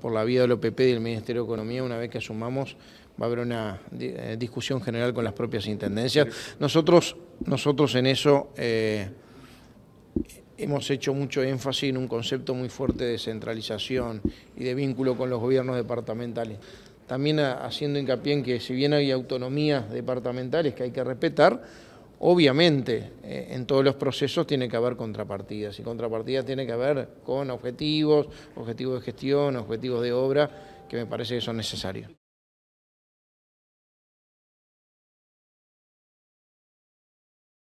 por la vía del OPP y del Ministerio de Economía, una vez que asumamos va a haber una eh, discusión general con las propias intendencias. Nosotros, nosotros en eso eh, hemos hecho mucho énfasis en un concepto muy fuerte de centralización y de vínculo con los gobiernos departamentales. También ah, haciendo hincapié en que si bien hay autonomías departamentales que hay que respetar, Obviamente, eh, en todos los procesos tiene que haber contrapartidas, y contrapartidas tiene que haber con objetivos, objetivos de gestión, objetivos de obra, que me parece que son necesarios.